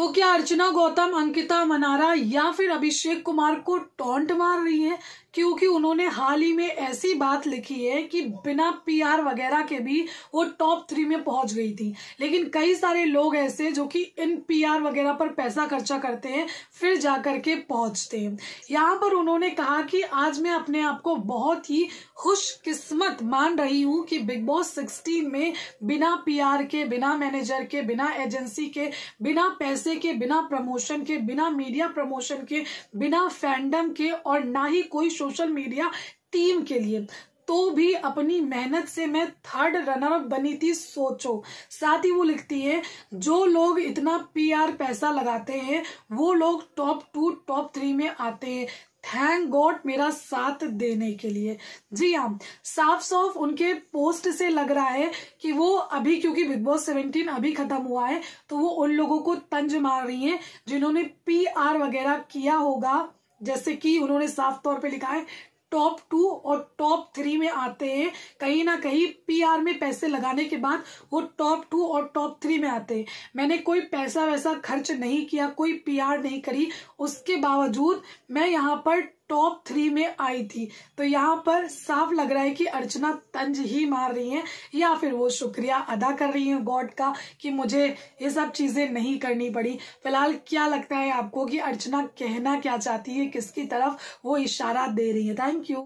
तो क्या अर्चना गौतम अंकिता मनारा या फिर अभिषेक कुमार को टोंट मार रही है क्योंकि उन्होंने हाल ही में ऐसी बात लिखी है कि बिना पीआर वगैरह के भी वो टॉप थ्री में पहुंच गई थी लेकिन कई सारे लोग ऐसे जो कि इन पीआर वगैरह पर पैसा खर्चा करते हैं फिर जाकर के पहुंचते हैं यहाँ पर उन्होंने कहा कि आज मैं अपने आप को बहुत ही खुशकिस्मत मान रही हूँ कि बिग बॉस सिक्सटीन में बिना पी के बिना मैनेजर के बिना एजेंसी के बिना पैसे के बिना प्रमोशन के बिना मीडिया प्रमोशन के बिना फैंडम के और ना ही कोई सोशल मीडिया टीम के लिए तो भी अपनी मेहनत से मैं थर्ड रनर अप बनी थी सोचो साथ ही वो लिखती है जो लोग इतना पीआर पैसा लगाते हैं वो लोग टॉप टू टॉप थ्री में आते हैं थैंक गॉड मेरा साथ देने के लिए जी हाँ साफ साफ उनके पोस्ट से लग रहा है कि वो अभी क्योंकि बिग बॉस सेवेंटीन अभी खत्म हुआ है तो वो उन लोगों को तंज मार रही है जिन्होंने पी वगैरह किया होगा जैसे कि उन्होंने साफ तौर पे लिखा है टॉप टू और टॉप थ्री में आते हैं कहीं ना कहीं पीआर में पैसे लगाने के बाद वो टॉप टू और टॉप थ्री में आते हैं मैंने कोई पैसा वैसा खर्च नहीं किया कोई पीआर नहीं करी उसके बावजूद मैं यहाँ पर टॉप थ्री में आई थी तो यहाँ पर साफ लग रहा है कि अर्चना तंज ही मार रही हैं या फिर वो शुक्रिया अदा कर रही हैं गॉड का कि मुझे ये सब चीज़ें नहीं करनी पड़ी फिलहाल क्या लगता है आपको कि अर्चना कहना क्या चाहती है किसकी तरफ वो इशारा दे रही है थैंक यू